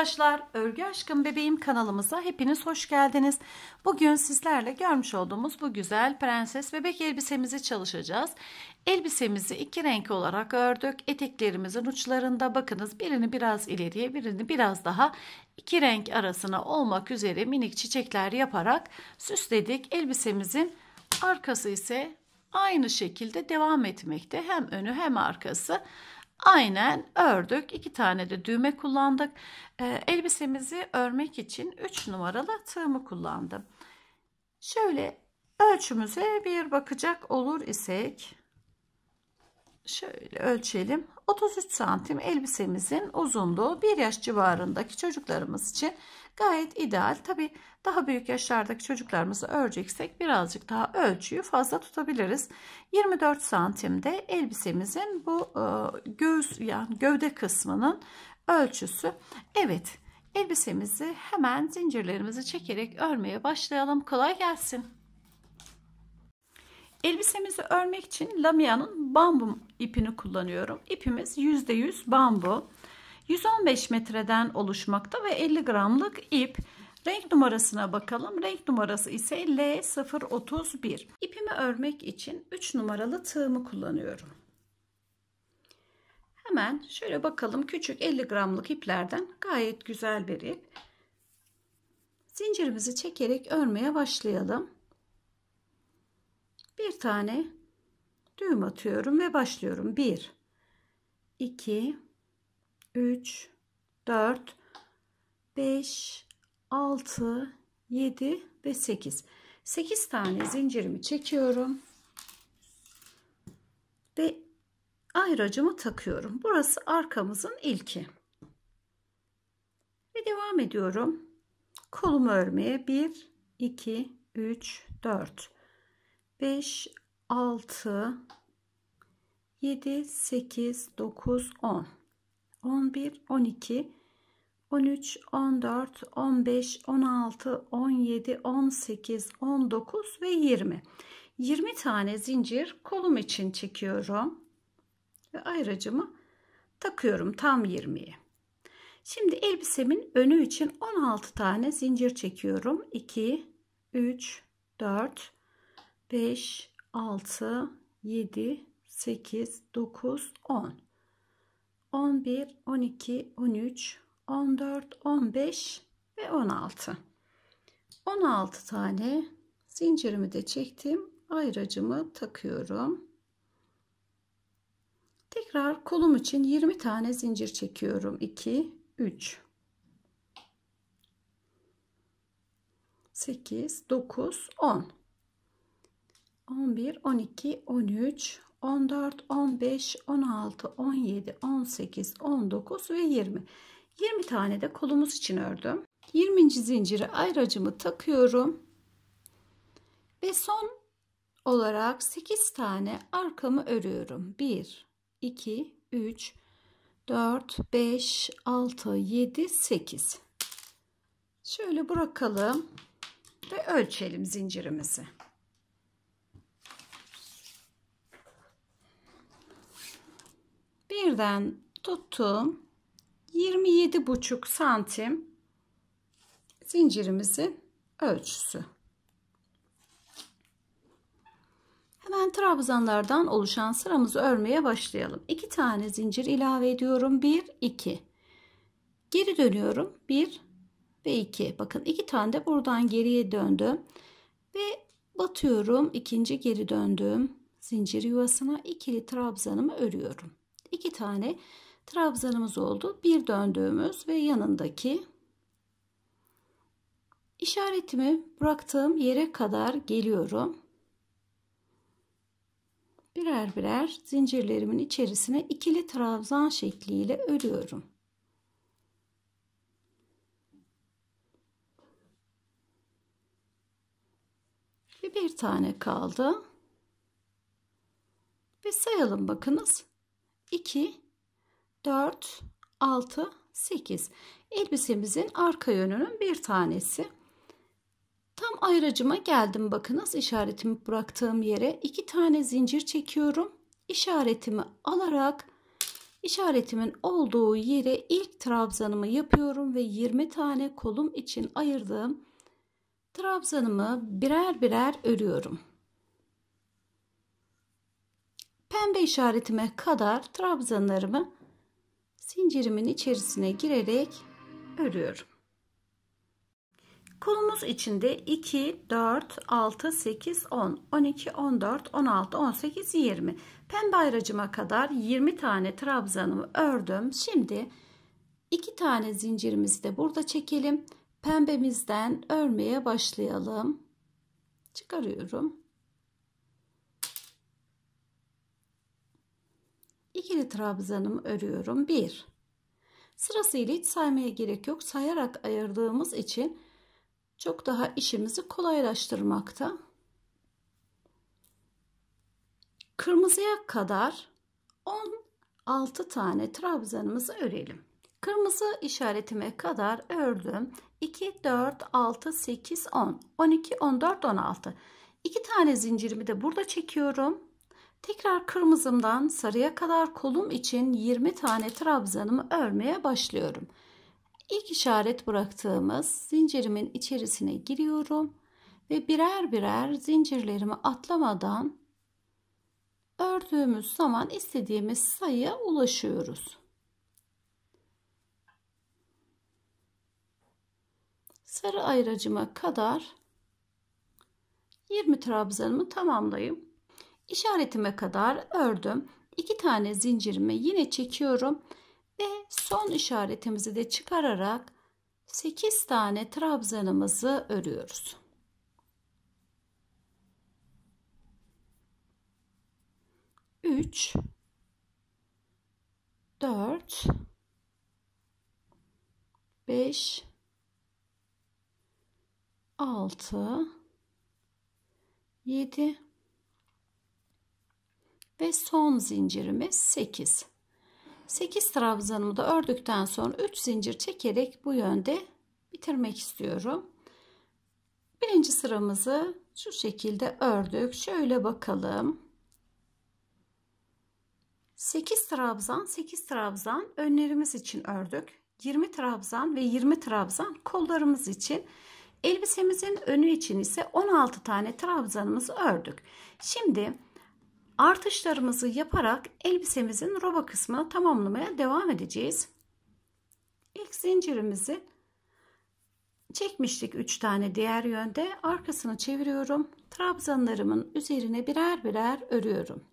arkadaşlar örgü aşkım bebeğim kanalımıza hepiniz hoş geldiniz bugün sizlerle görmüş olduğumuz bu güzel prenses bebek elbisemizi çalışacağız elbisemizi iki renk olarak ördük eteklerimizin uçlarında bakınız birini biraz ileriye birini biraz daha iki renk arasına olmak üzere minik çiçekler yaparak süsledik elbisemizin arkası ise aynı şekilde devam etmekte hem önü hem arkası Aynen ördük. iki tane de düğme kullandık. Ee, elbisemizi örmek için 3 numaralı tığımı kullandım. Şöyle ölçümüze bir bakacak olur isek şöyle ölçelim. 33 santim elbisemizin uzunluğu 1 yaş civarındaki çocuklarımız için Gayet ideal. Tabi daha büyük yaşlardaki çocuklarımızı öreceksek birazcık daha ölçüyü fazla tutabiliriz. 24 santimde elbisemizin bu e, göğüs yani gövde kısmının ölçüsü. Evet elbisemizi hemen zincirlerimizi çekerek örmeye başlayalım. Kolay gelsin. Elbisemizi örmek için Lamia'nın bambu ipini kullanıyorum. İpimiz %100 bambu. 115 metreden oluşmakta ve 50 gramlık ip. Renk numarasına bakalım. Renk numarası ise L031. İpimi örmek için 3 numaralı tığımı kullanıyorum. Hemen şöyle bakalım küçük 50 gramlık iplerden gayet güzel bir ip. Zincirimizi çekerek örmeye başlayalım. Bir tane düğüm atıyorum ve başlıyorum. 1 2 3, 4, 5, 6, 7 ve 8. 8 tane zincirimi çekiyorum. Ve ayracımı takıyorum. Burası arkamızın ilki. Ve devam ediyorum. Kolumu örmeye 1, 2, 3, 4, 5, 6, 7, 8, 9, 10. 11, 12, 13, 14, 15, 16, 17, 18, 19 ve 20. 20 tane zincir kolum için çekiyorum. Ve ayracımı takıyorum tam 20'ye. Şimdi elbisemin önü için 16 tane zincir çekiyorum. 2, 3, 4, 5, 6, 7, 8, 9, 10. 11, 12, 13, 14, 15 ve 16. 16 tane zincirimi de çektim. Ayracımı takıyorum. Tekrar kolum için 20 tane zincir çekiyorum. 2, 3, 8, 9, 10. 11, 12, 13, 14, 15, 16, 17, 18, 19 ve 20. 20 tane de kolumuz için ördüm. 20. zinciri ayracımı takıyorum. Ve son olarak 8 tane arkamı örüyorum. 1, 2, 3, 4, 5, 6, 7, 8. Şöyle bırakalım ve ölçelim zincirimizi. köşesinden tuttuğum 27,5 santim zincirimizin ölçüsü. Hemen trabzanlardan oluşan sıramızı örmeye başlayalım. 2 tane zincir ilave ediyorum. 1 2. Geri dönüyorum. 1 ve 2. Bakın 2 tane de buradan geriye döndüm. Ve batıyorum. ikinci geri döndüğüm Zincir yuvasına ikili trabzanımı örüyorum iki tane trabzanımız oldu. Bir döndüğümüz ve yanındaki işaretimi bıraktığım yere kadar geliyorum. Birer birer zincirlerimin içerisine ikili trabzan şekliyle örüyorum. Ve bir tane kaldı. Ve sayalım bakınız. 2, 4, 6, 8. Elbisemizin arka yönünün bir tanesi. Tam ayracıma geldim. Bakınız işaretimi bıraktığım yere iki tane zincir çekiyorum. İşaretimi alarak işaretimin olduğu yere ilk trabzanımı yapıyorum ve 20 tane kolum için ayırdığım trabzanımı birer birer örüyorum pembe işaretime kadar trabzanlarımı zincirimin içerisine girerek örüyorum. Kolumuz içinde 2, 4, 6, 8, 10, 12, 14, 16, 18, 20. Pembe ayracıma kadar 20 tane trabzanımı ördüm. Şimdi 2 tane zincirimizi de burada çekelim. Pembemizden örmeye başlayalım. Çıkarıyorum. ikili trabzanımı örüyorum. 1 Sırasıyla hiç saymaya gerek yok. Sayarak ayırdığımız için çok daha işimizi kolaylaştırmakta. Kırmızıya kadar 16 tane trabzanımızı örelim. Kırmızı işaretime kadar ördüm. 2, 4, 6, 8, 10, 12, 14, 16. 2 tane zincirimi de burada çekiyorum. Tekrar kırmızımdan sarıya kadar kolum için 20 tane trabzanımı örmeye başlıyorum. İlk işaret bıraktığımız zincirimin içerisine giriyorum ve birer birer zincirlerimi atlamadan ördüğümüz zaman istediğimiz sayıya ulaşıyoruz. Sarı ayracıma kadar 20 trabzanımı tamamlayayım işaretime kadar ördüm. İki tane zincirimi yine çekiyorum ve son işaretimizi de çıkararak 8 tane trabzanımızı örüyoruz. Üç, dört, beş, altı, yedi, ve son zincirimiz 8. 8 trabzanımı da ördükten sonra 3 zincir çekerek bu yönde bitirmek istiyorum. Birinci sıramızı şu şekilde ördük. Şöyle bakalım. 8 trabzan 8 trabzan önlerimiz için ördük. 20 trabzan ve 20 trabzan kollarımız için. Elbisemizin önü için ise 16 tane trabzanımızı ördük. Şimdi artışlarımızı yaparak elbisemizin roba kısmını tamamlamaya devam edeceğiz. İlk zincirimizi çekmiştik 3 tane diğer yönde arkasını çeviriyorum trabzanlarımın üzerine birer birer örüyorum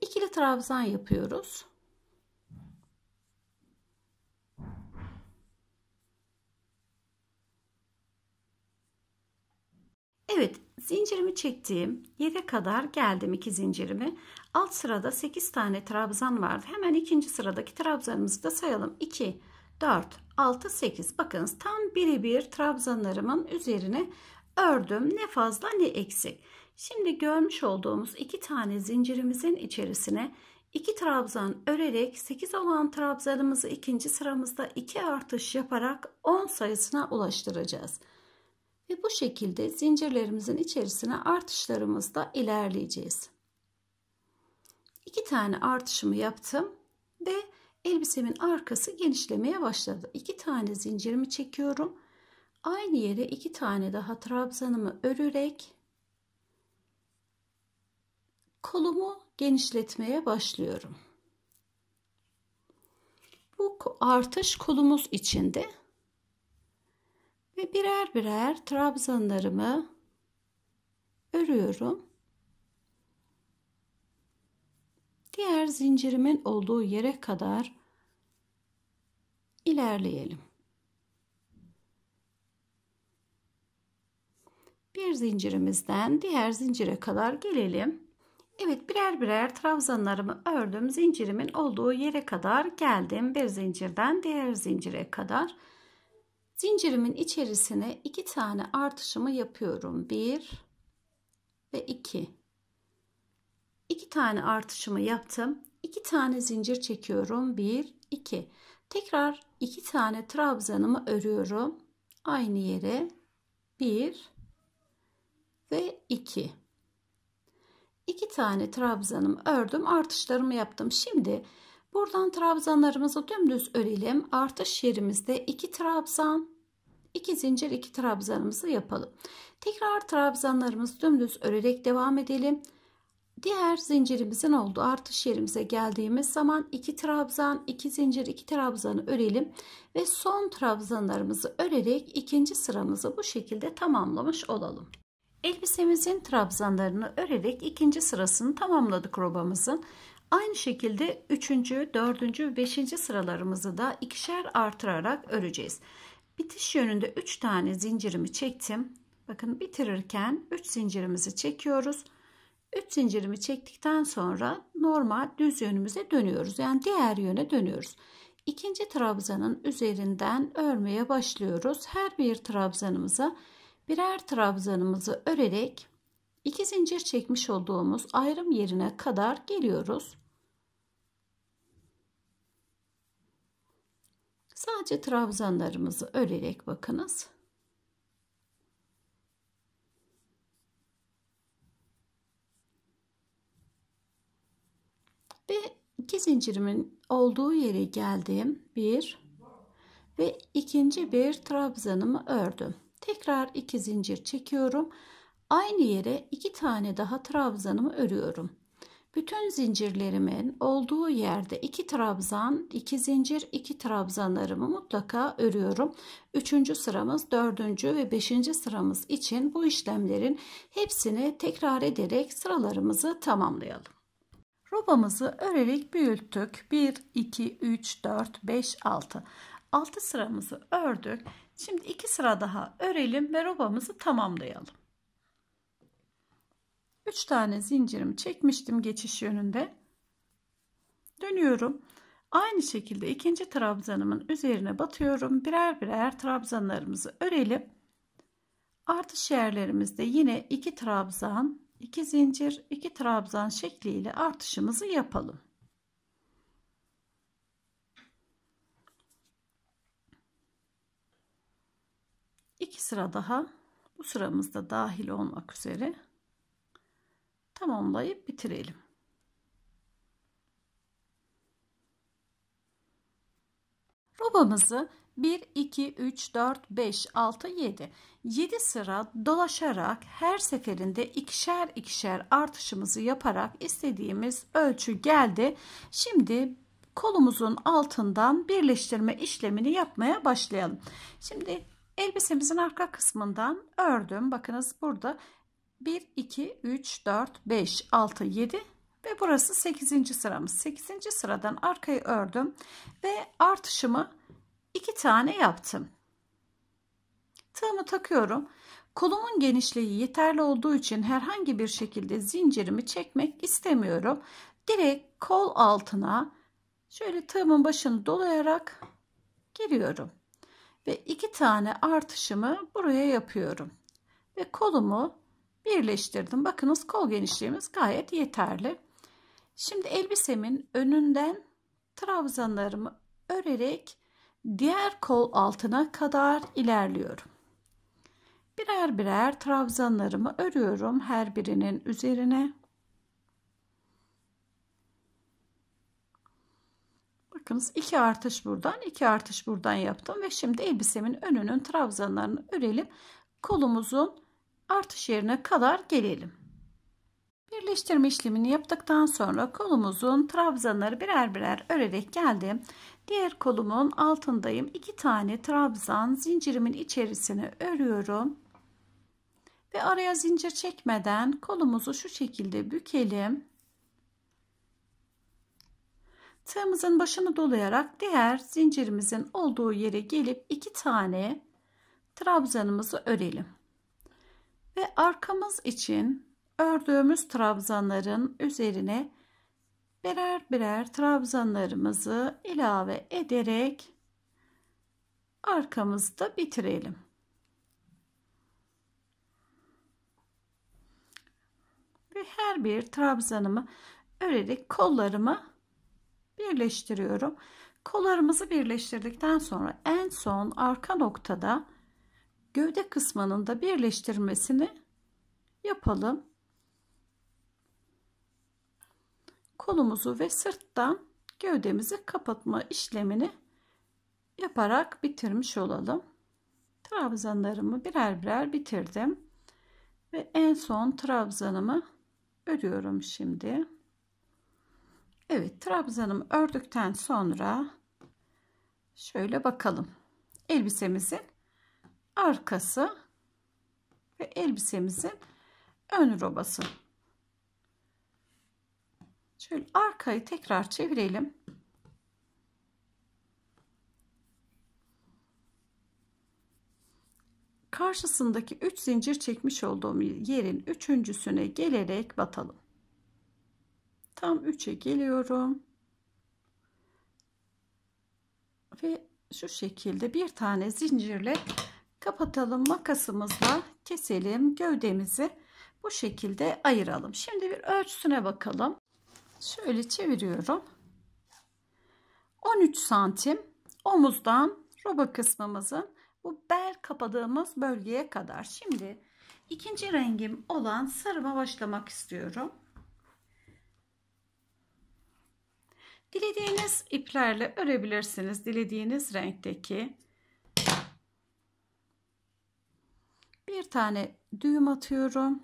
İkili trabzan yapıyoruz Evet Zincirimi çektiğim yere kadar geldim iki zincirimi. Alt sırada 8 tane trabzan vardı. Hemen ikinci sıradaki trabzanımızı da sayalım. 2, 4, 6, 8. Bakınız tam biri bir trabzanlarımın üzerine ördüm. Ne fazla ne eksik. Şimdi görmüş olduğumuz iki tane zincirimizin içerisine 2 trabzan örerek 8 olan trabzanımızı ikinci sıramızda 2 artış yaparak 10 sayısına ulaştıracağız. Ve bu şekilde zincirlerimizin içerisine artışlarımızda ilerleyeceğiz. İki tane artışımı yaptım ve elbisemin arkası genişlemeye başladı. İki tane zincirimi çekiyorum. Aynı yere iki tane daha trabzanımı örerek kolumu genişletmeye başlıyorum. Bu artış kolumuz içinde ve birer birer trabzanlarımı örüyorum. Diğer zincirimin olduğu yere kadar ilerleyelim. Bir zincirimizden diğer zincire kadar gelelim. Evet birer birer trabzanlarımı ördüm. Zincirimin olduğu yere kadar geldim. Bir zincirden diğer zincire kadar. Zincirimin içerisine iki tane artışımı yapıyorum. Bir ve iki. İki tane artışımı yaptım. İki tane zincir çekiyorum. Bir, iki. Tekrar iki tane trabzanımı örüyorum. Aynı yere bir ve iki. İki tane trabzanımı ördüm. Artışlarımı yaptım. Şimdi Buradan trabzanlarımızı dümdüz örelim. Artış yerimizde 2 trabzan, 2 zincir 2 trabzanımızı yapalım. Tekrar trabzanlarımızı dümdüz örerek devam edelim. Diğer zincirimizin olduğu artış yerimize geldiğimiz zaman 2 trabzan, 2 zincir, 2 trabzanı örelim ve son trabzanlarımızı örerek ikinci sıramızı bu şekilde tamamlamış olalım. Elbisemizin trabzanlarını örerek ikinci sırasını tamamladık robamızın. Aynı şekilde 3. 4. 5. sıralarımızı da ikişer artırarak öreceğiz. Bitiş yönünde 3 tane zincirimi çektim. Bakın bitirirken 3 zincirimizi çekiyoruz. 3 zincirimi çektikten sonra normal düz yönümüze dönüyoruz. Yani diğer yöne dönüyoruz. İkinci trabzanın üzerinden örmeye başlıyoruz. Her bir trabzanımıza birer trabzanımızı örerek İki zincir çekmiş olduğumuz ayrım yerine kadar geliyoruz. Sadece trabzanlarımızı örerek bakınız. Ve iki zincirimin olduğu yere geldim. Bir ve ikinci bir trabzanımı ördüm. Tekrar iki zincir çekiyorum Aynı yere iki tane daha trabzanımı örüyorum. Bütün zincirlerimin olduğu yerde iki trabzan, iki zincir, iki trabzanlarımı mutlaka örüyorum. Üçüncü sıramız, dördüncü ve beşinci sıramız için bu işlemlerin hepsini tekrar ederek sıralarımızı tamamlayalım. Robamızı örerek büyüttük. 1, 2, 3, 4, 5, 6. 6 sıramızı ördük. Şimdi 2 sıra daha örelim ve robamızı tamamlayalım. 3 tane zincirimi çekmiştim geçiş yönünde. Dönüyorum. Aynı şekilde ikinci trabzanımın üzerine batıyorum. Birer birer trabzanlarımızı örelim. Artış yerlerimizde yine 2 trabzan, 2 zincir, 2 trabzan şekliyle artışımızı yapalım. iki sıra daha bu sıramızda dahil olmak üzere tamamlayıp bitirelim. Robamızı 1, 2, 3, 4, 5, 6, 7. 7 sıra dolaşarak her seferinde ikişer ikişer artışımızı yaparak istediğimiz ölçü geldi. Şimdi kolumuzun altından birleştirme işlemini yapmaya başlayalım. Şimdi elbisemizin arka kısmından ördüm. Bakınız burada 1, 2, 3, 4, 5, 6, 7 ve burası 8. sıramız. 8. sıradan arkayı ördüm ve artışımı 2 tane yaptım. Tığımı takıyorum. Kolumun genişliği yeterli olduğu için herhangi bir şekilde zincirimi çekmek istemiyorum. Direkt kol altına şöyle tığımın başını dolayarak giriyorum. Ve iki tane artışımı buraya yapıyorum. Ve kolumu birleştirdim. Bakınız kol genişliğimiz gayet yeterli. Şimdi elbisemin önünden trabzanlarımı örerek diğer kol altına kadar ilerliyorum. Birer birer trabzanlarımı örüyorum her birinin üzerine. Bakınız iki artış buradan iki artış buradan yaptım ve şimdi elbisemin önünün trabzanlarını örelim. Kolumuzun artış yerine kadar gelelim. Birleştirme işlemini yaptıktan sonra kolumuzun trabzanları birer birer örerek geldim. Diğer kolumun altındayım. İki tane trabzan zincirimin içerisine örüyorum. Ve araya zincir çekmeden kolumuzu şu şekilde bükelim. Tığımızın başını dolayarak diğer zincirimizin olduğu yere gelip iki tane trabzanımızı örelim. Ve arkamız için ördüğümüz trabzanların üzerine birer birer trabzanlarımızı ilave ederek arkamızda bitirelim. Ve her bir trabzanımı örerek kollarımı birleştiriyorum. Kollarımızı birleştirdikten sonra en son arka noktada gövde kısmının da birleştirmesini yapalım. Kolumuzu ve sırttan gövdemizi kapatma işlemini yaparak bitirmiş olalım. Trabzanlarımı birer birer bitirdim. Ve en son trabzanımı örüyorum şimdi. Evet trabzanımı ördükten sonra şöyle bakalım. Elbisemizin arkası ve elbisemizin ön robası. Şöyle arkayı tekrar çevirelim. Karşısındaki 3 zincir çekmiş olduğum yerin üçüncüsüne gelerek batalım. Tam 3'e geliyorum. Ve şu şekilde bir tane zincirle kapatalım makasımızla keselim gövdemizi bu şekilde ayıralım şimdi bir ölçüsüne bakalım şöyle çeviriyorum 13 santim omuzdan roba kısmımızın bu bel kapadığımız bölgeye kadar şimdi ikinci rengim olan sarıma başlamak istiyorum dilediğiniz iplerle örebilirsiniz dilediğiniz renkteki bir tane düğüm atıyorum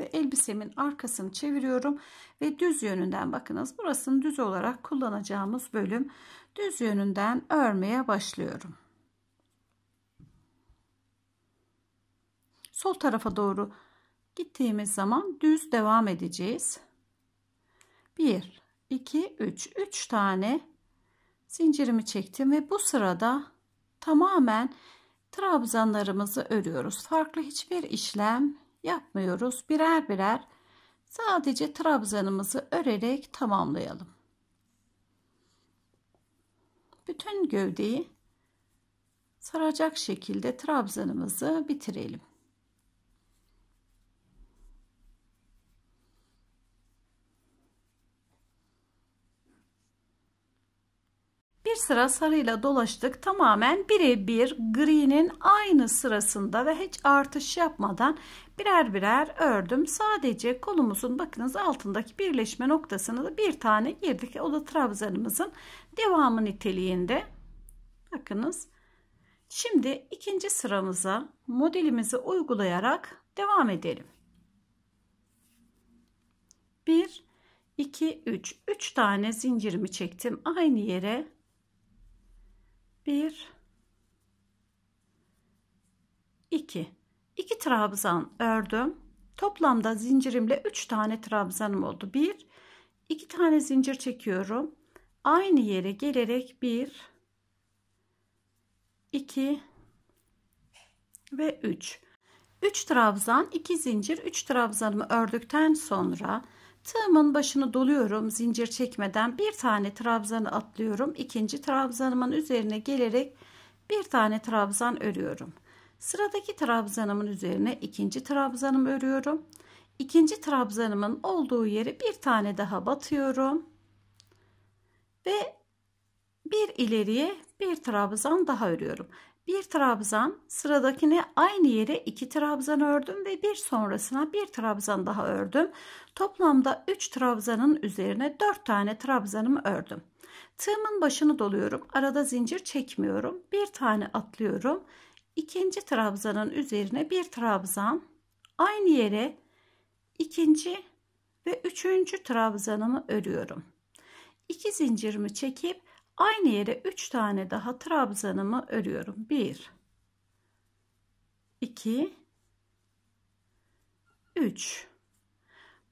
ve elbisemin arkasını çeviriyorum ve düz yönünden bakınız burasını düz olarak kullanacağımız bölüm düz yönünden örmeye başlıyorum sol tarafa doğru gittiğimiz zaman düz devam edeceğiz 1 2 3 3 tane zincirimi çektim ve bu sırada tamamen trabzanlarımızı örüyoruz. Farklı hiçbir işlem yapmıyoruz. Birer birer sadece trabzanımızı örerek tamamlayalım. Bütün gövdeyi saracak şekilde trabzanımızı bitirelim. sıra sarıyla dolaştık. Tamamen birebir green'in aynı sırasında ve hiç artış yapmadan birer birer ördüm. Sadece kolumuzun bakınız altındaki birleşme noktasını da bir tane girdik. O da trabzanımızın devamı niteliğinde. Bakınız. Şimdi ikinci sıramıza modelimizi uygulayarak devam edelim. 1 2 3 3 tane zincirimi çektim aynı yere 1 2 2 trabzan ördüm. Toplamda zincirimle 3 tane trabzanım oldu. 1 2 tane zincir çekiyorum. Aynı yere gelerek 1 2 ve 3. 3 trabzan, 2 zincir, 3 trabzanımı ördükten sonra Tığımın başını doluyorum zincir çekmeden bir tane trabzanı atlıyorum. İkinci trabzanımın üzerine gelerek bir tane trabzan örüyorum. Sıradaki trabzanımın üzerine ikinci trabzanımı örüyorum. İkinci trabzanımın olduğu yere bir tane daha batıyorum. Ve bir ileriye bir trabzan daha örüyorum bir trabzan sıradakine aynı yere iki trabzan ördüm ve bir sonrasına bir trabzan daha ördüm. Toplamda 3 trabzanın üzerine 4 tane trabzanımı ördüm. Tığımın başını doluyorum. Arada zincir çekmiyorum. Bir tane atlıyorum. İkinci trabzanın üzerine bir trabzan. Aynı yere ikinci ve üçüncü trabzanımı örüyorum. İki zincirimi çekip Aynı yere 3 tane daha trabzanımı örüyorum. 1 2 3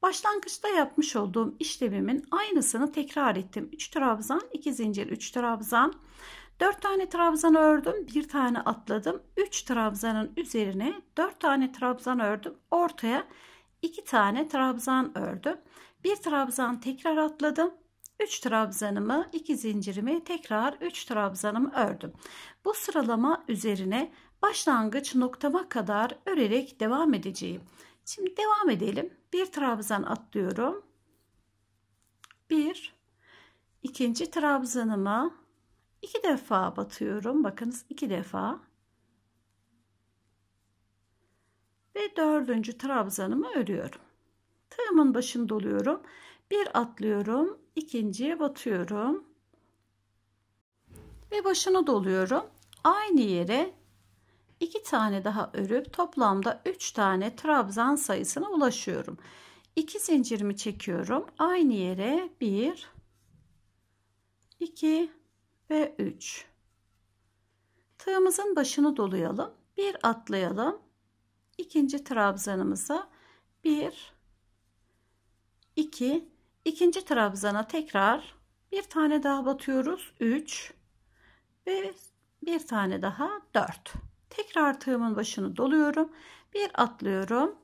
Başlangıçta yapmış olduğum işlemimin aynısını tekrar ettim. 3 trabzan, 2 zincir, 3 trabzan. 4 tane trabzan ördüm, 1 tane atladım. 3 trabzanın üzerine 4 tane trabzan ördüm. Ortaya 2 tane trabzan ördüm. 1 trabzan tekrar atladım. 3 trabzanımı 2 zincirimi tekrar 3 trabzanımı ördüm. Bu sıralama üzerine başlangıç noktama kadar örerek devam edeceğim. Şimdi devam edelim. Bir trabzan atlıyorum. 1, ikinci Trabzanımı 2 defa batıyorum. Bakınız 2 defa. Ve dördüncü trabzanımı örüyorum. Tığımın başını doluyorum bir atlıyorum, ikinciye batıyorum. Ve başını doluyorum. Aynı yere iki tane daha örüp toplamda üç tane trabzan sayısına ulaşıyorum. İki zincirimi çekiyorum. Aynı yere bir, iki ve üç. Tığımızın başını dolayalım. Bir atlayalım. İkinci trabzanımıza bir, iki ikinci trabzana tekrar bir tane daha batıyoruz 3 ve bir tane daha 4 tekrar tığımın başını doluyorum bir atlıyorum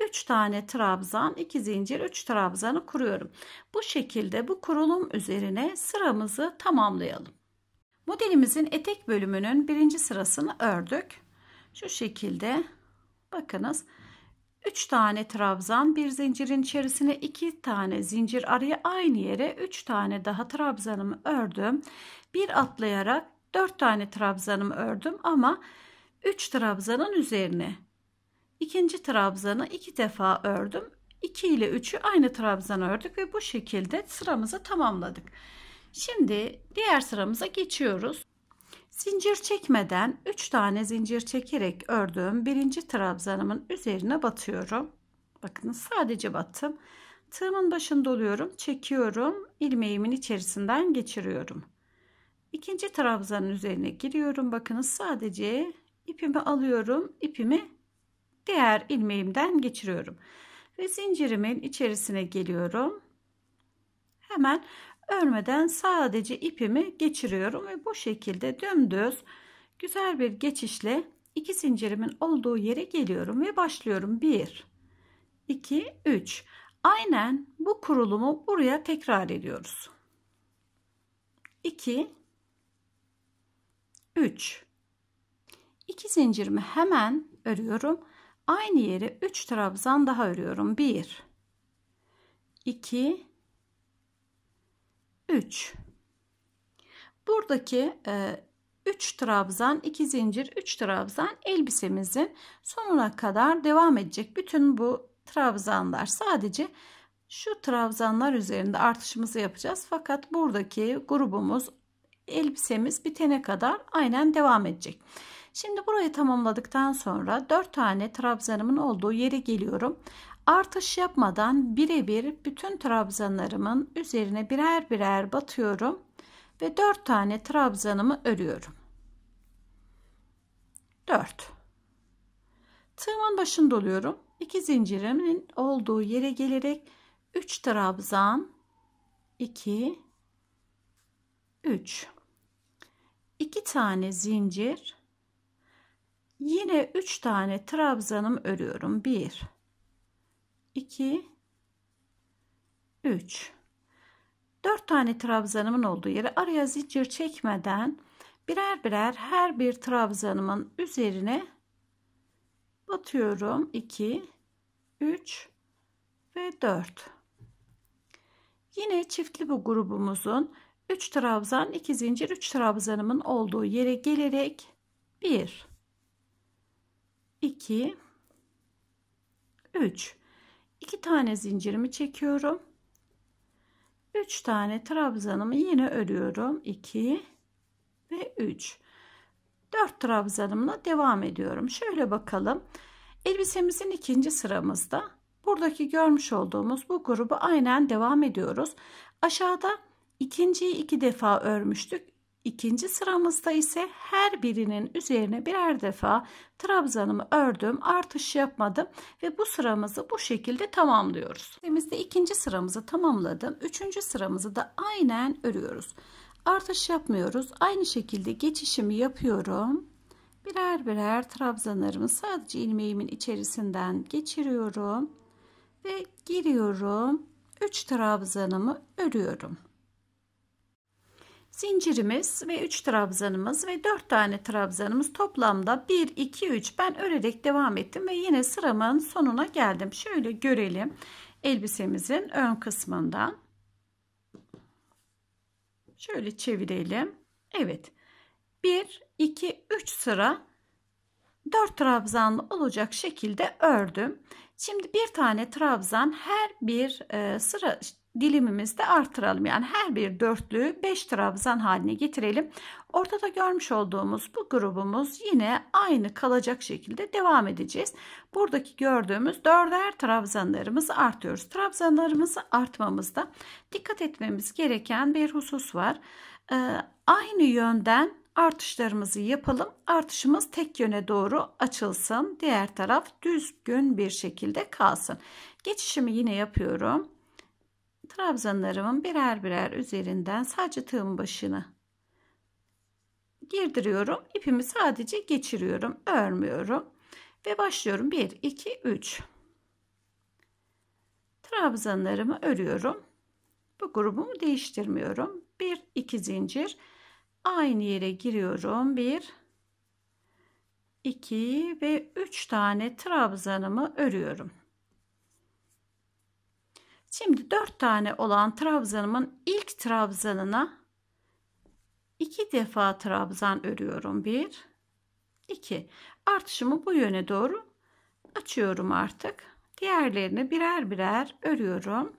3 tane trabzan 2 zincir 3 trabzanı kuruyorum bu şekilde bu kurulum üzerine sıramızı tamamlayalım modelimizin etek bölümünün birinci sırasını ördük şu şekilde bakınız 3 tane trabzan bir zincirin içerisine 2 tane zincir araya aynı yere 3 tane daha trabzanımı ördüm. Bir atlayarak 4 tane trabzanımı ördüm ama 3 trabzanın üzerine. ikinci trabzanı 2 iki defa ördüm. 2 ile 3'ü aynı trabzan ördük ve bu şekilde sıramızı tamamladık. Şimdi diğer sıramıza geçiyoruz. Zincir çekmeden 3 tane zincir çekerek ördüğüm birinci trabzanımın üzerine batıyorum. Bakın sadece battım. Tığımın başını doluyorum, çekiyorum, ilmeğimin içerisinden geçiriyorum. İkinci trabzanın üzerine giriyorum. Bakınız sadece ipimi alıyorum, ipimi diğer ilmeğimden geçiriyorum. Ve zincirimin içerisine geliyorum. Hemen örmeden sadece ipimi geçiriyorum ve bu şekilde dümdüz güzel bir geçişle iki zincirimin olduğu yere geliyorum ve başlıyorum 1 2 3 aynen bu kurulumu buraya tekrar ediyoruz 2 3 2 zincirimi hemen örüyorum aynı yere 3 trabzan daha örüyorum 1 2 3. Buradaki 3 e, trabzan, 2 zincir, 3 trabzan elbisemizin sonuna kadar devam edecek. Bütün bu trabzanlar sadece şu trabzanlar üzerinde artışımızı yapacağız. Fakat buradaki grubumuz elbisemiz bitene kadar aynen devam edecek. Şimdi burayı tamamladıktan sonra 4 tane trabzanımın olduğu yere geliyorum artış yapmadan birebir bütün trabzanlarımın üzerine birer birer batıyorum ve 4 tane trabzanımı örüyorum. 4 Tığımın başını doluyorum. 2 zincirimin olduğu yere gelerek 3 trabzan 2 3 2 tane zincir Yine 3 tane trabzanım örüyorum. 1 2 3 4 tane trabzanımın olduğu yere araya zincir çekmeden birer birer her bir trabzanımın üzerine batıyorum 2 3 ve 4 yine çiftli bu grubumuzun 3 trabzan 2 zincir 3 trabzanımın olduğu yere gelerek 1 2 3 2 tane zincirimi çekiyorum. 3 tane trabzanımı yine örüyorum. 2 ve 3. 4 trabzanımla devam ediyorum. Şöyle bakalım. Elbisemizin ikinci sıramızda buradaki görmüş olduğumuz bu grubu aynen devam ediyoruz. Aşağıda ikinciyi iki defa örmüştük. İkinci sıramızda ise her birinin üzerine birer defa trabzanımı ördüm. Artış yapmadım ve bu sıramızı bu şekilde tamamlıyoruz. Temizde ikinci sıramızı tamamladım. Üçüncü sıramızı da aynen örüyoruz. Artış yapmıyoruz. Aynı şekilde geçişimi yapıyorum. Birer birer trabzanlarımı sadece ilmeğimin içerisinden geçiriyorum ve giriyorum. 3 trabzanımı örüyorum zincirimiz ve 3 trabzanımız ve 4 tane trabzanımız toplamda 1 2 3 ben örerek devam ettim ve yine sıramın sonuna geldim şöyle görelim elbisemizin ön kısmından şöyle çevirelim Evet 1 2 3 sıra 4 trabzanlı olacak şekilde ördüm. Şimdi bir tane trabzan her bir e, sıra dilimimizde artıralım. Yani her bir dörtlüğü 5 trabzan haline getirelim. Ortada görmüş olduğumuz bu grubumuz yine aynı kalacak şekilde devam edeceğiz. Buradaki gördüğümüz dörder trabzanlarımızı artıyoruz. Trabzanlarımızı artmamızda dikkat etmemiz gereken bir husus var. Ee, aynı yönden artışlarımızı yapalım. Artışımız tek yöne doğru açılsın. Diğer taraf düzgün bir şekilde kalsın. Geçişimi yine yapıyorum trabzanlarımın birer birer üzerinden sadece tığın başını girdiriyorum. İpimi sadece geçiriyorum. Örmüyorum. Ve başlıyorum. 1, 2, 3. Trabzanlarımı örüyorum. Bu grubumu değiştirmiyorum. 1, 2 zincir. Aynı yere giriyorum. 1, 2 ve 3 tane trabzanımı örüyorum. Şimdi 4 tane olan trabzanımın ilk trabzanına 2 defa trabzan örüyorum. 1 2 Artışımı bu yöne doğru açıyorum artık. Diğerlerini birer birer örüyorum.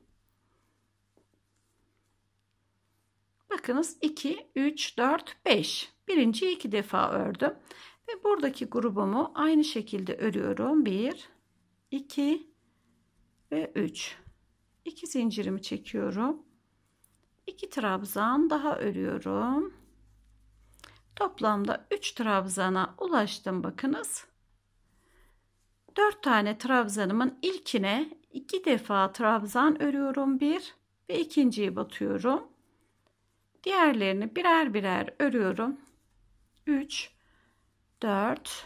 Bakınız 2 3 4 5. Birinciyi 2 defa ördüm ve buradaki grubumu aynı şekilde örüyorum. 1 2 ve 3. 2 zincirimi çekiyorum. 2 trabzan daha örüyorum. Toplamda 3 trabzana ulaştım bakınız. 4 tane trabzanımın ilkine 2 defa trabzan örüyorum. 1 ve ikinciyi batıyorum. Diğerlerini birer birer örüyorum. 3 4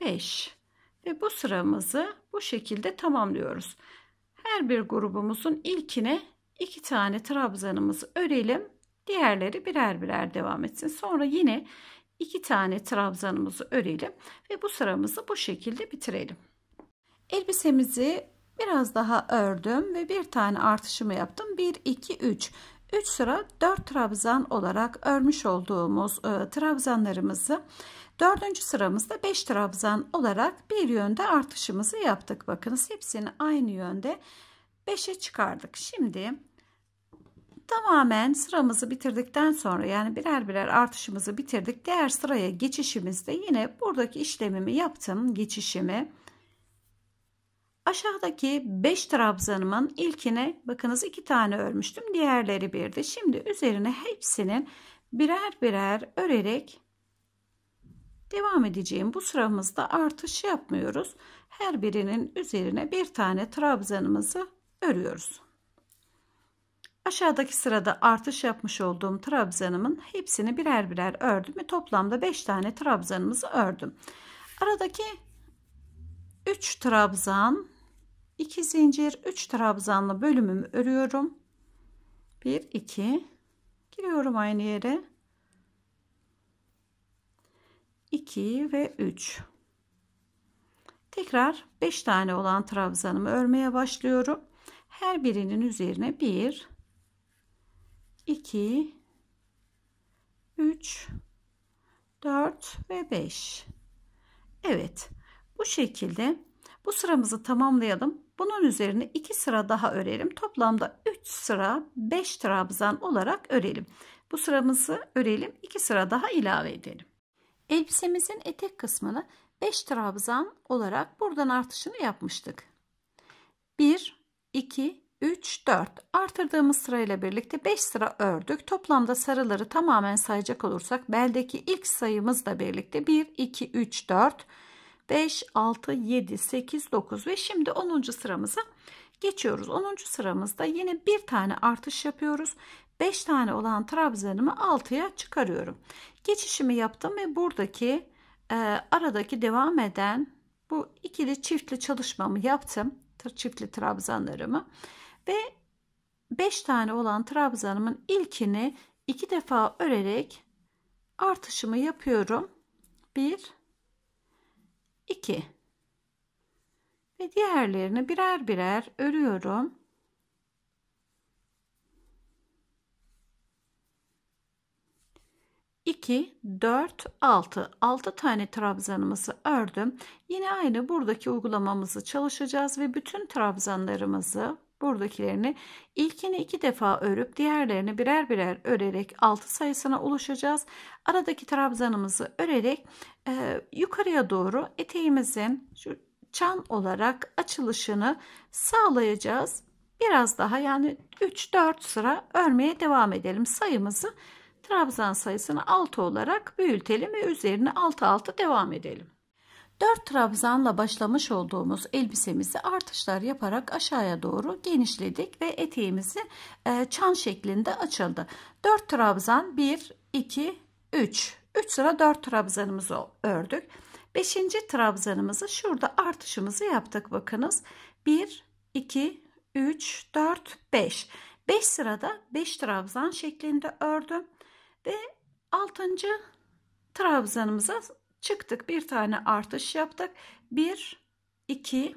5 ve bu sıramızı bu şekilde tamamlıyoruz. Her bir grubumuzun ilkine iki tane trabzanımızı örelim. Diğerleri birer birer devam etsin. Sonra yine iki tane trabzanımızı örelim ve bu sıramızı bu şekilde bitirelim. Elbisemizi biraz daha ördüm ve bir tane artışımı yaptım. 1 2 3 3 sıra 4 trabzan olarak örmüş olduğumuz e, trabzanlarımızı 4. sıramızda 5 trabzan olarak bir yönde artışımızı yaptık. Bakınız hepsini aynı yönde 5'e çıkardık. Şimdi tamamen sıramızı bitirdikten sonra yani birer birer artışımızı bitirdik. Diğer sıraya geçişimizde yine buradaki işlemimi yaptım. Geçişimi Aşağıdaki 5 trabzanımın ilkine bakınız 2 tane örmüştüm. Diğerleri birdi. Şimdi üzerine hepsinin birer birer örerek devam edeceğim. Bu sıramızda artış yapmıyoruz. Her birinin üzerine bir tane trabzanımızı örüyoruz. Aşağıdaki sırada artış yapmış olduğum trabzanımın hepsini birer birer ördüm ve toplamda 5 tane trabzanımızı ördüm. Aradaki 3 trabzan 2 zincir 3 trabzanlı bölümümü örüyorum 1 2 giriyorum aynı yere 2 ve 3 tekrar 5 tane olan trabzanımı örmeye başlıyorum her birinin üzerine 1 2 3 4 ve 5 Evet bu şekilde bu sıramızı tamamlayalım bunun üzerine 2 sıra daha örelim. Toplamda 3 sıra 5 trabzan olarak örelim. Bu sıramızı örelim. 2 sıra daha ilave edelim. Elbisemizin etek kısmını 5 trabzan olarak buradan artışını yapmıştık. 1, 2, 3, 4 artırdığımız sırayla birlikte 5 sıra ördük. Toplamda sarıları tamamen sayacak olursak beldeki ilk sayımızla birlikte 1, 2, 3, 4, 5 5, 6, 7, 8, 9 ve şimdi 10. sıramıza geçiyoruz. 10. sıramızda yine bir tane artış yapıyoruz. 5 tane olan trabzanımı 6'ya çıkarıyorum. Geçişimi yaptım ve buradaki e, aradaki devam eden bu ikili çiftli çalışmamı yaptım. Çiftli trabzanlarımı ve 5 tane olan trabzanımın ilkini 2 defa örerek artışımı yapıyorum. 1 2 ve diğerlerini birer birer örüyorum. İki, dört, altı. Altı tane trabzanımızı ördüm. Yine aynı buradaki uygulamamızı çalışacağız ve bütün trabzanlarımızı buradakilerini ilkini iki defa örüp diğerlerini birer birer örerek 6 sayısına ulaşacağız. Aradaki trabzanımızı örerek e, yukarıya doğru eteğimizin şu çan olarak açılışını sağlayacağız. Biraz daha yani 3-4 sıra örmeye devam edelim. Sayımızı trabzan sayısını 6 olarak büyütelim ve üzerine 6-6 devam edelim. 4 trabzanla başlamış olduğumuz elbisemizi artışlar yaparak aşağıya doğru genişledik ve eteğimizi e, çan şeklinde açıldı. 4 trabzan 1, 2, 3. 3 sıra 4 trabzanımızı ördük. 5. trabzanımızı şurada artışımızı yaptık bakınız. 1, 2, 3, 4, 5. 5 sırada 5 trabzan şeklinde ördüm ve 6. trabzanımıza Çıktık bir tane artış yaptık. 1, 2,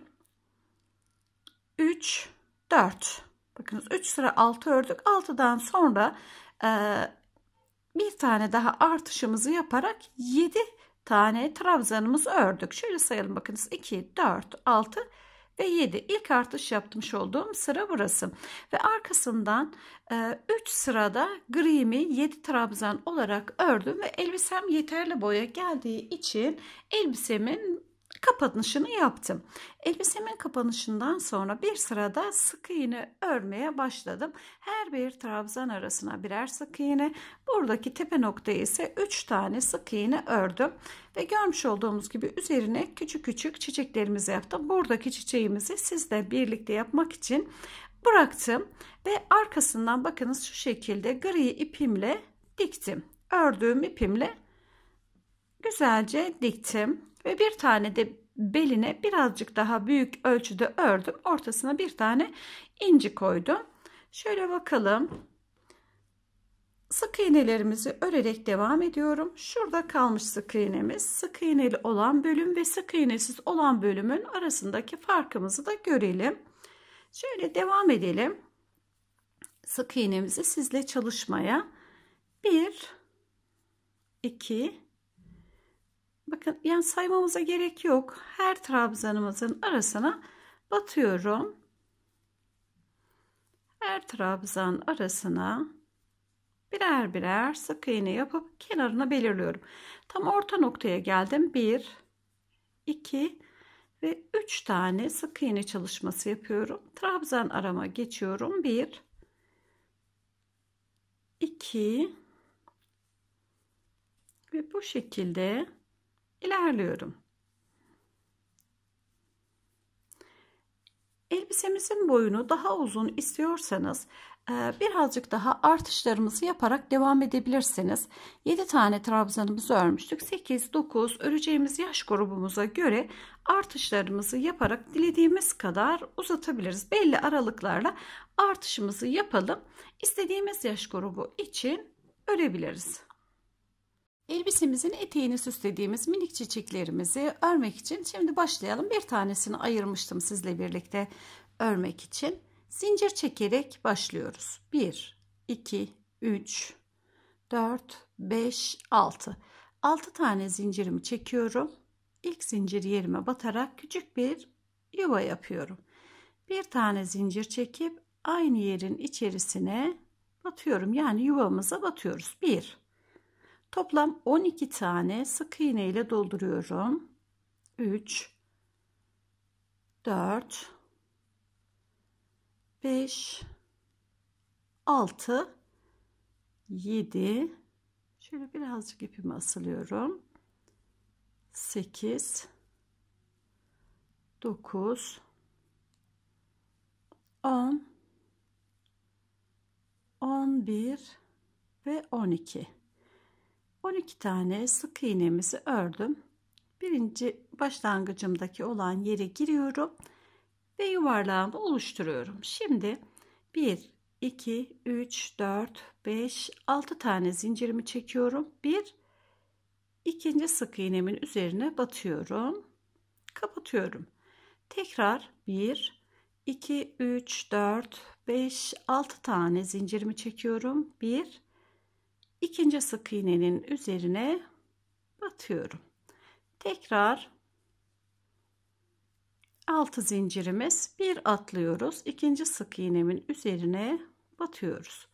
3, 4. Bakınız 3 sıra 6 ördük. 6'dan sonra e, bir tane daha artışımızı yaparak 7 tane trabzanımızı ördük. Şöyle sayalım bakınız 2, 4, 6, 8 ve 7 ilk artış yapmış olduğum sıra burası ve arkasından 3 e, sırada grimi 7 trabzan olarak ördüm ve elbisem yeterli boya geldiği için elbisemin kapanışını yaptım. Elbisemin kapanışından sonra bir sırada sık iğne örmeye başladım. Her bir trabzan arasına birer sık iğne. Buradaki tepe noktaya ise 3 tane sık iğne ördüm. Ve görmüş olduğumuz gibi üzerine küçük küçük çiçeklerimizi yaptım. Buradaki çiçeğimizi sizle birlikte yapmak için bıraktım. Ve arkasından bakınız şu şekilde gri ipimle diktim. Ördüğüm ipimle güzelce diktim. Ve bir tane de beline birazcık daha büyük ölçüde ördüm. Ortasına bir tane inci koydum. Şöyle bakalım. Sık iğnelerimizi örerek devam ediyorum. Şurada kalmış sık iğnemiz. Sık iğneli olan bölüm ve sık iğnesiz olan bölümün arasındaki farkımızı da görelim. Şöyle devam edelim. Sık iğnemizi sizle çalışmaya. 1 2 Bakın yani saymamıza gerek yok. Her trabzanımızın arasına batıyorum. Her trabzan arasına birer birer sık iğne yapıp kenarına belirliyorum. Tam orta noktaya geldim. 1 2 ve 3 tane sık iğne çalışması yapıyorum. Trabzan arama geçiyorum. 1 2 ve bu şekilde ilerliyorum. Elbisemizin boyunu daha uzun istiyorsanız e, birazcık daha artışlarımızı yaparak devam edebilirsiniz. 7 tane trabzanımızı örmüştük. 8, 9 öreceğimiz yaş grubumuza göre artışlarımızı yaparak dilediğimiz kadar uzatabiliriz. Belli aralıklarla artışımızı yapalım. İstediğimiz yaş grubu için örebiliriz. Elbisemizin eteğini süslediğimiz minik çiçeklerimizi örmek için şimdi başlayalım. Bir tanesini ayırmıştım sizle birlikte örmek için. Zincir çekerek başlıyoruz. 1, 2, 3, 4, 5, 6. 6 tane zincirimi çekiyorum. İlk zincir yerime batarak küçük bir yuva yapıyorum. Bir tane zincir çekip aynı yerin içerisine batıyorum. Yani yuvamıza batıyoruz. 1, Toplam 12 tane sık iğne ile dolduruyorum. 3 4 5 6 7 şöyle birazcık ipimi asılıyorum 8 9 10 11 ve 12 12 tane sık iğnemizi ördüm. Birinci başlangıcımdaki olan yere giriyorum ve yuvarlağımı oluşturuyorum. Şimdi 1, 2, 3, 4, 5, 6 tane zincirimi çekiyorum. Bir, ikinci sık iğnemin üzerine batıyorum. Kapatıyorum. Tekrar 1, 2, 3, 4, 5, 6 tane zincirimi çekiyorum. 1, ikinci sık iğnenin üzerine batıyorum. Tekrar 6 zincirimiz bir atlıyoruz. ikinci sık iğnemin üzerine batıyoruz.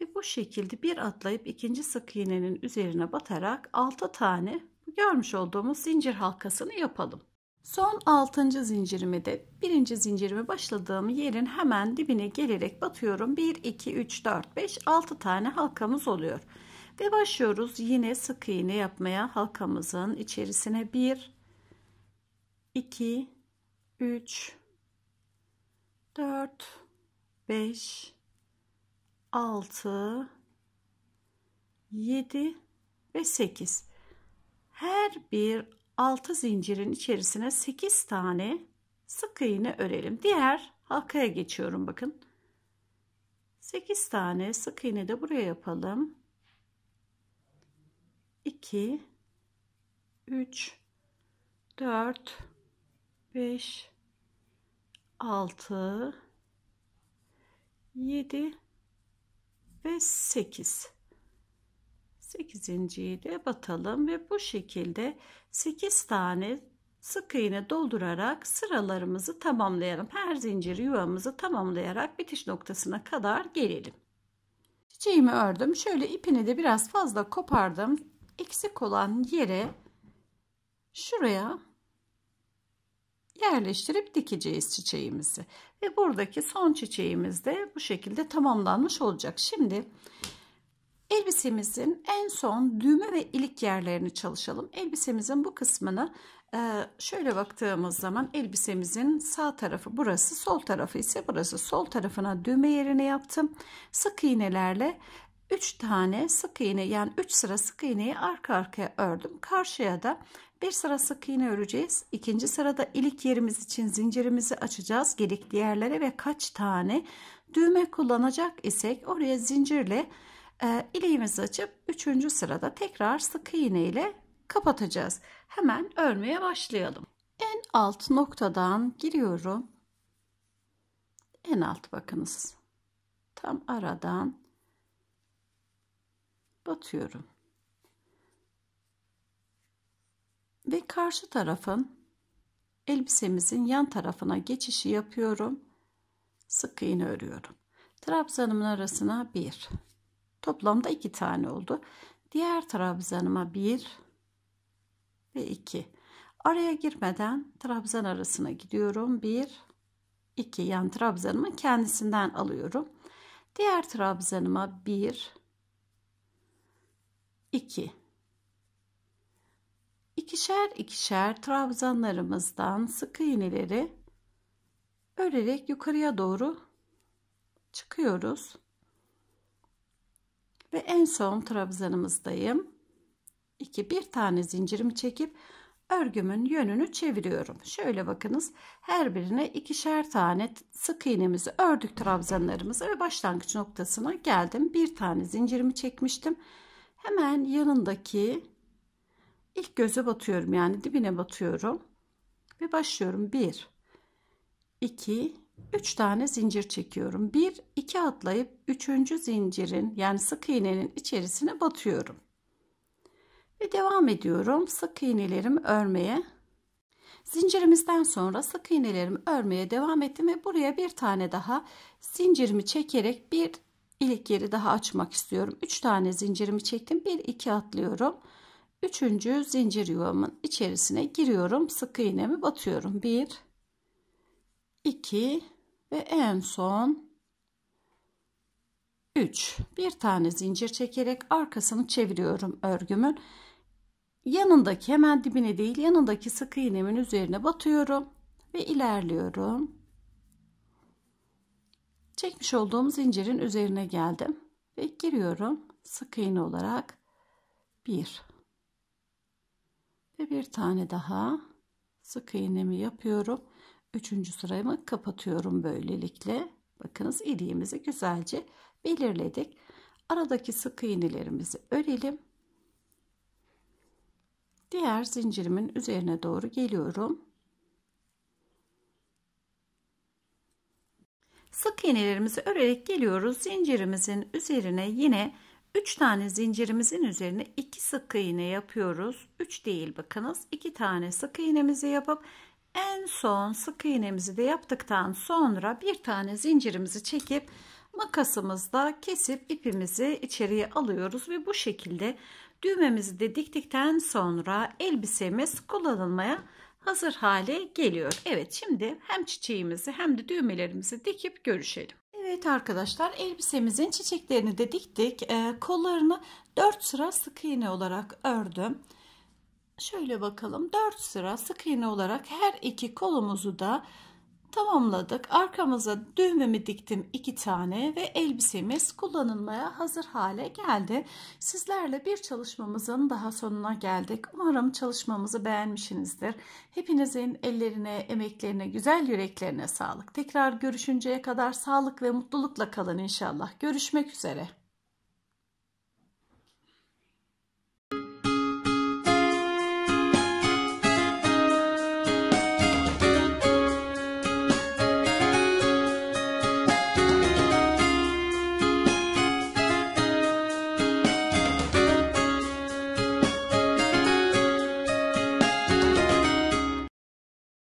Ve bu şekilde bir atlayıp ikinci sık iğnenin üzerine batarak 6 tane görmüş olduğumuz zincir halkasını yapalım. Son 6. zincirimi de birinci zincirimi başladığım yerin hemen dibine gelerek batıyorum. 1, 2, 3, 4, 5, 6 tane halkamız oluyor. Ve başlıyoruz yine sık iğne yapmaya halkamızın içerisine 1, 2, 3, 4, 5, 6, 7 ve 8. Her bir 6 zincirin içerisine 8 tane sık iğne örelim. Diğer halkaya geçiyorum bakın. 8 tane sık iğne de buraya yapalım. 2 3 4 5 6 7 ve 8 8.yi de batalım ve bu şekilde 8 tane sık iğne doldurarak sıralarımızı tamamlayalım. Her zincir yuvamızı tamamlayarak bitiş noktasına kadar gelelim. Çiçeğimi ördüm. Şöyle ipini de biraz fazla kopardım. Eksik olan yere şuraya yerleştirip dikeceğiz çiçeğimizi. Ve buradaki son çiçeğimiz de bu şekilde tamamlanmış olacak. Şimdi Elbisemizin en son düğme ve ilik yerlerini çalışalım. Elbisemizin bu kısmını e, şöyle baktığımız zaman elbisemizin sağ tarafı burası, sol tarafı ise burası. Sol tarafına düğme yerine yaptım. Sık iğnelerle 3 tane sık iğne yani 3 sıra sık iğneyi arka arkaya ördüm. Karşıya da bir sıra sık iğne öreceğiz. İkinci sırada ilik yerimiz için zincirimizi açacağız. Gerekli yerlere ve kaç tane düğme kullanacak isek oraya zincirle e, ee, ileğimizi açıp 3. sırada tekrar sık iğne ile kapatacağız. Hemen örmeye başlayalım. En alt noktadan giriyorum. En alt bakınız. Tam aradan batıyorum. Ve karşı tarafın elbisemizin yan tarafına geçişi yapıyorum. Sık iğne örüyorum. Trabzanımın arasına bir. Toplamda iki tane oldu. Diğer trabzanıma bir ve iki. Araya girmeden trabzan arasına gidiyorum. Bir, iki. Yani trabzanımı kendisinden alıyorum. Diğer trabzanıma bir, iki. İkişer ikişer trabzanlarımızdan sık iğneleri örerek yukarıya doğru çıkıyoruz ve en son trabzanımızdayım. 2 bir tane zincirimi çekip örgümün yönünü çeviriyorum. Şöyle bakınız her birine ikişer tane sık iğnemizi ördük trabzanlarımızı ve başlangıç noktasına geldim. Bir tane zincirimi çekmiştim. Hemen yanındaki ilk göze batıyorum yani dibine batıyorum ve başlıyorum. 1 2 3 tane zincir çekiyorum. 1 2 atlayıp 3. zincirin yani sık iğnenin içerisine batıyorum. Ve devam ediyorum sık iğnelerimi örmeye. Zincirimizden sonra sık iğnelerimi örmeye devam ettim ve buraya bir tane daha zincirimi çekerek bir ilik yeri daha açmak istiyorum. 3 tane zincirimi çektim. 1 2 atlıyorum. 3. zincir yuvamın içerisine giriyorum. Sık iğnemi batıyorum. 1 2 ve en son 3 bir tane zincir çekerek arkasını çeviriyorum örgümün yanındaki hemen dibine değil yanındaki sık iğnemin üzerine batıyorum ve ilerliyorum çekmiş olduğum zincirin üzerine geldim ve giriyorum sık iğne olarak 1 ve bir tane daha sık iğnemi yapıyorum Üçüncü sıramı kapatıyorum böylelikle. Bakınız iliğimizi güzelce belirledik. Aradaki sık iğnelerimizi örelim. Diğer zincirimin üzerine doğru geliyorum. Sık iğnelerimizi örerek geliyoruz. Zincirimizin üzerine yine 3 tane zincirimizin üzerine 2 sık iğne yapıyoruz. 3 değil bakınız. 2 tane sık iğnemizi yapıp en son sık iğnemizi de yaptıktan sonra bir tane zincirimizi çekip makasımızla kesip ipimizi içeriye alıyoruz ve bu şekilde düğmemizi de diktikten sonra elbisemiz kullanılmaya hazır hale geliyor. Evet şimdi hem çiçeğimizi hem de düğmelerimizi dikip görüşelim. Evet arkadaşlar elbisemizin çiçeklerini de diktik. Ee, kollarını 4 sıra sık iğne olarak ördüm şöyle bakalım 4 sıra sık iğne olarak her iki kolumuzu da tamamladık. Arkamıza düğmemi diktim iki tane ve elbisemiz kullanılmaya hazır hale geldi. Sizlerle bir çalışmamızın daha sonuna geldik. Umarım çalışmamızı beğenmişsinizdir. Hepinizin ellerine, emeklerine, güzel yüreklerine sağlık. Tekrar görüşünceye kadar sağlık ve mutlulukla kalın inşallah. Görüşmek üzere.